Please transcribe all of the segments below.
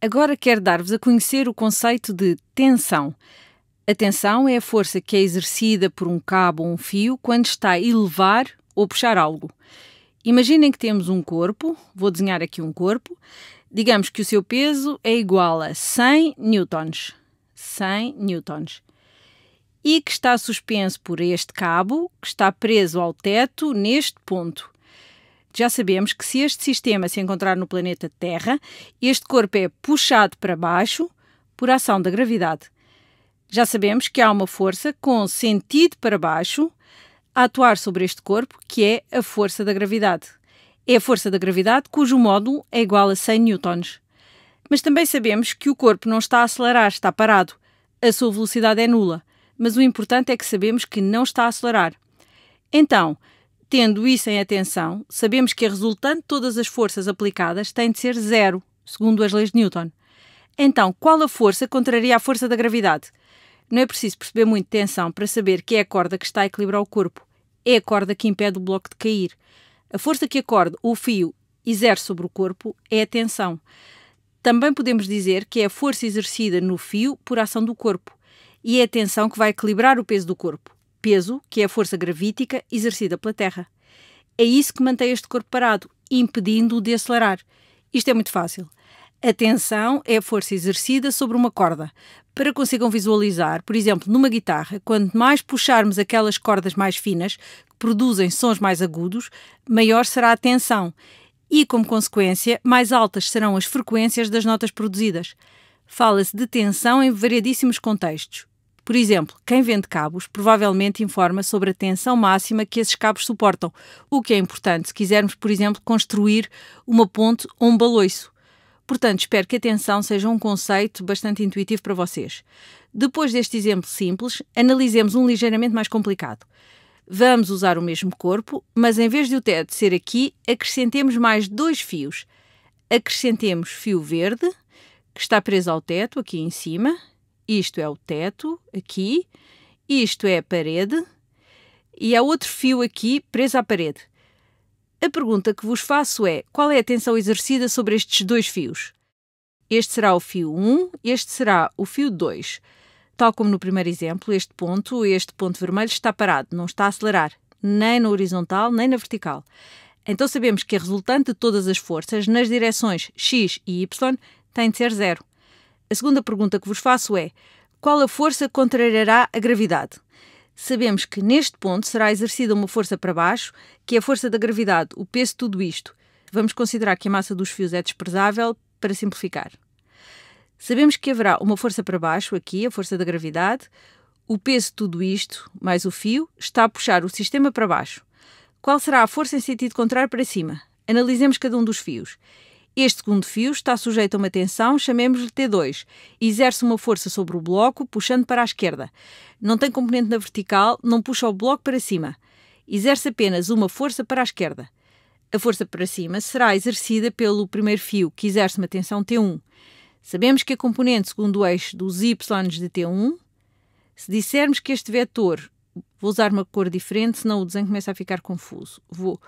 Agora quero dar-vos a conhecer o conceito de tensão. A tensão é a força que é exercida por um cabo ou um fio quando está a elevar ou puxar algo. Imaginem que temos um corpo, vou desenhar aqui um corpo, digamos que o seu peso é igual a 100 newtons. 100 newtons. E que está suspenso por este cabo, que está preso ao teto neste ponto já sabemos que se este sistema se encontrar no planeta Terra, este corpo é puxado para baixo por ação da gravidade. Já sabemos que há uma força com sentido para baixo a atuar sobre este corpo, que é a força da gravidade. É a força da gravidade cujo módulo é igual a 100 newtons. Mas também sabemos que o corpo não está a acelerar, está parado. A sua velocidade é nula. Mas o importante é que sabemos que não está a acelerar. Então, Tendo isso em atenção, sabemos que a resultante de todas as forças aplicadas tem de ser zero, segundo as leis de Newton. Então, qual a força contraria a força da gravidade? Não é preciso perceber muito tensão para saber que é a corda que está a equilibrar o corpo. É a corda que impede o bloco de cair. A força que a corda, o fio, exerce sobre o corpo é a tensão. Também podemos dizer que é a força exercida no fio por ação do corpo. E é a tensão que vai equilibrar o peso do corpo peso, que é a força gravítica exercida pela Terra. É isso que mantém este corpo parado, impedindo-o de acelerar. Isto é muito fácil. A tensão é a força exercida sobre uma corda. Para que consigam visualizar, por exemplo, numa guitarra, quanto mais puxarmos aquelas cordas mais finas, que produzem sons mais agudos, maior será a tensão. E, como consequência, mais altas serão as frequências das notas produzidas. Fala-se de tensão em variedíssimos contextos. Por exemplo, quem vende cabos provavelmente informa sobre a tensão máxima que esses cabos suportam, o que é importante se quisermos, por exemplo, construir uma ponte ou um baloiço. Portanto, espero que a tensão seja um conceito bastante intuitivo para vocês. Depois deste exemplo simples, analisemos um ligeiramente mais complicado. Vamos usar o mesmo corpo, mas em vez de o teto ser aqui, acrescentemos mais dois fios. Acrescentemos fio verde, que está preso ao teto, aqui em cima, isto é o teto, aqui. Isto é a parede. E há outro fio aqui preso à parede. A pergunta que vos faço é: qual é a tensão exercida sobre estes dois fios? Este será o fio 1, este será o fio 2. Tal como no primeiro exemplo, este ponto, este ponto vermelho, está parado, não está a acelerar, nem na horizontal, nem na vertical. Então sabemos que a resultante de todas as forças nas direções x e y tem de ser zero. A segunda pergunta que vos faço é: qual a força contrariará a gravidade? Sabemos que neste ponto será exercida uma força para baixo, que é a força da gravidade, o peso de tudo isto. Vamos considerar que a massa dos fios é desprezável para simplificar. Sabemos que haverá uma força para baixo aqui, a força da gravidade. O peso de tudo isto, mais o fio, está a puxar o sistema para baixo. Qual será a força em sentido contrário para cima? Analisemos cada um dos fios. Este segundo fio está sujeito a uma tensão, chamemos-lhe T2. Exerce uma força sobre o bloco, puxando para a esquerda. Não tem componente na vertical, não puxa o bloco para cima. Exerce apenas uma força para a esquerda. A força para cima será exercida pelo primeiro fio, que exerce uma tensão T1. Sabemos que a componente segundo o eixo dos y de T1, se dissermos que este vetor, vou usar uma cor diferente, senão o desenho começa a ficar confuso. Vou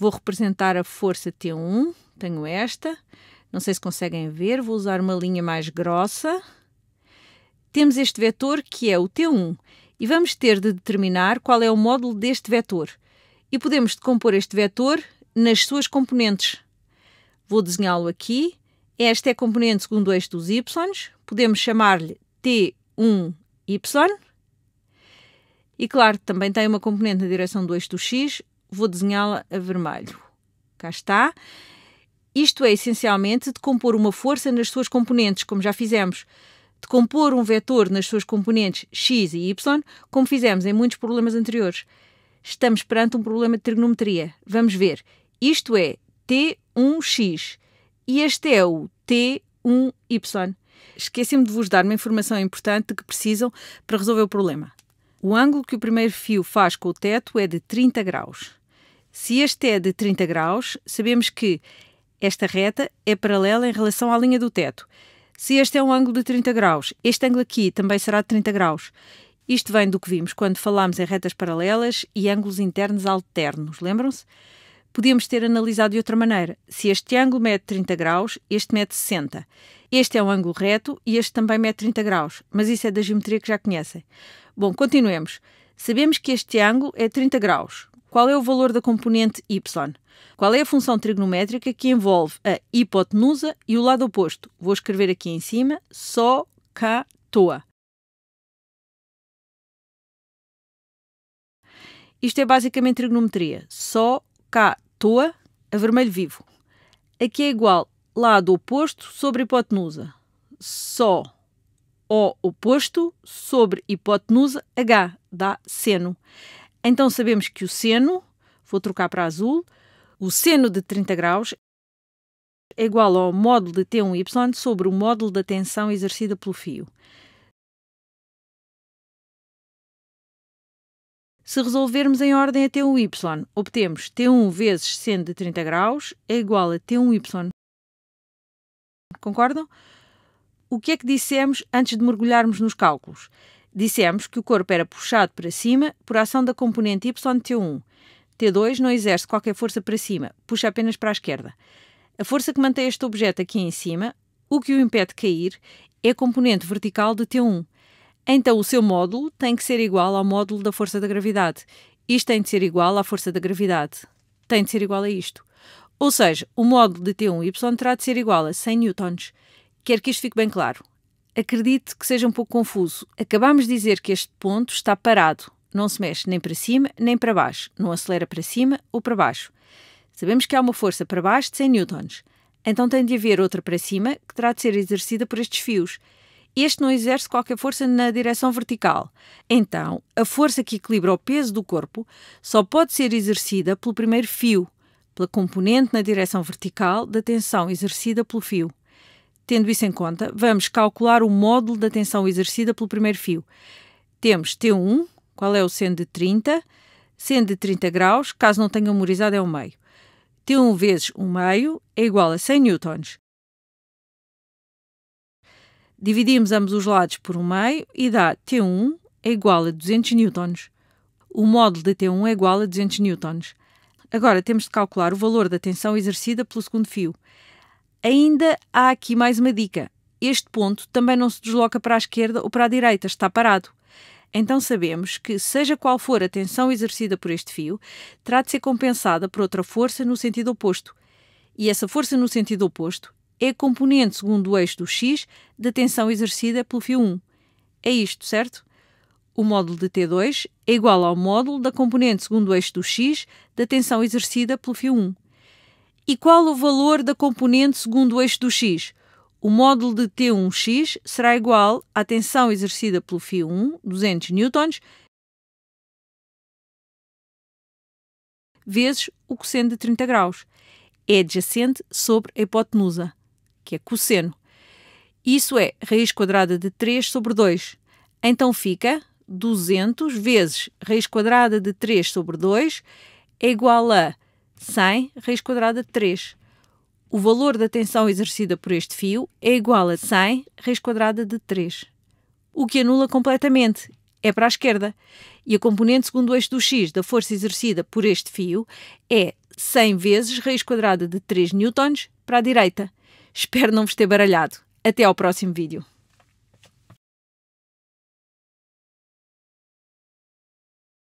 Vou representar a força T1, tenho esta. Não sei se conseguem ver, vou usar uma linha mais grossa. Temos este vetor que é o T1 e vamos ter de determinar qual é o módulo deste vetor. E podemos decompor este vetor nas suas componentes. Vou desenhá-lo aqui. Esta é a componente segundo o eixo dos y. Podemos chamar-lhe T1y. E claro, também tem uma componente na direção do eixo do x, vou desenhá-la a vermelho. Cá está. Isto é essencialmente decompor uma força nas suas componentes, como já fizemos. Decompor um vetor nas suas componentes x e y, como fizemos em muitos problemas anteriores. Estamos perante um problema de trigonometria. Vamos ver. Isto é T1x e este é o T1y. Esqueci-me de vos dar uma informação importante de que precisam para resolver o problema. O ângulo que o primeiro fio faz com o teto é de 30 graus. Se este é de 30 graus, sabemos que esta reta é paralela em relação à linha do teto. Se este é um ângulo de 30 graus, este ângulo aqui também será de 30 graus. Isto vem do que vimos quando falámos em retas paralelas e ângulos internos alternos, lembram-se? Podíamos ter analisado de outra maneira. Se este ângulo mede 30 graus, este mede 60. Este é um ângulo reto e este também mede 30 graus, mas isso é da geometria que já conhecem. Bom, continuemos. Sabemos que este ângulo é 30 graus. Qual é o valor da componente y? Qual é a função trigonométrica que envolve a hipotenusa e o lado oposto? Vou escrever aqui em cima só k toa. Isto é basicamente trigonometria. Só k toa a vermelho vivo. Aqui é igual lado oposto sobre hipotenusa. Só o oposto sobre hipotenusa h dá seno. Então sabemos que o seno, vou trocar para azul, o seno de 30 graus é igual ao módulo de T1y sobre o módulo da tensão exercida pelo fio. Se resolvermos em ordem a T1y, obtemos T1 vezes seno de 30 graus é igual a T1y. Concordam? O que é que dissemos antes de mergulharmos nos cálculos? Dissemos que o corpo era puxado para cima por ação da componente Y de T1. T2 não exerce qualquer força para cima, puxa apenas para a esquerda. A força que mantém este objeto aqui em cima, o que o impede de cair, é a componente vertical de T1. Então o seu módulo tem que ser igual ao módulo da força da gravidade. Isto tem de ser igual à força da gravidade. Tem de ser igual a isto. Ou seja, o módulo de T1Y terá de ser igual a 100 newtons. Quero que isto fique bem claro acredito que seja um pouco confuso. Acabamos de dizer que este ponto está parado, não se mexe nem para cima nem para baixo, não acelera para cima ou para baixo. Sabemos que há uma força para baixo de 100 newtons. Então tem de haver outra para cima que terá de ser exercida por estes fios. Este não exerce qualquer força na direção vertical. Então, a força que equilibra o peso do corpo só pode ser exercida pelo primeiro fio, pela componente na direção vertical da tensão exercida pelo fio. Tendo isso em conta, vamos calcular o módulo da tensão exercida pelo primeiro fio. Temos T1, qual é o seno de 30, seno de 30 graus, caso não tenham memorizado, é 1 meio. T1 vezes 1 meio é igual a 100 newtons. Dividimos ambos os lados por 1 meio e dá T1 é igual a 200 newtons. O módulo de T1 é igual a 200 newtons. Agora temos de calcular o valor da tensão exercida pelo segundo fio. Ainda há aqui mais uma dica. Este ponto também não se desloca para a esquerda ou para a direita, está parado. Então sabemos que, seja qual for a tensão exercida por este fio, terá de ser compensada por outra força no sentido oposto. E essa força no sentido oposto é componente segundo o eixo do x da tensão exercida pelo fio 1. É isto, certo? O módulo de T2 é igual ao módulo da componente segundo o eixo do x da tensão exercida pelo fio 1. E qual o valor da componente segundo o eixo do x? O módulo de T1x será igual à tensão exercida pelo fio 1, 200 newtons, vezes o cosseno de 30 graus. É adjacente sobre a hipotenusa, que é cosseno. Isso é raiz quadrada de 3 sobre 2. Então fica 200 vezes raiz quadrada de 3 sobre 2 é igual a 100 raiz quadrada de 3. O valor da tensão exercida por este fio é igual a 100 raiz quadrada de 3, o que anula completamente. É para a esquerda. E a componente segundo o eixo do x da força exercida por este fio é 100 vezes raiz quadrada de 3 newtons para a direita. Espero não vos ter baralhado. Até ao próximo vídeo.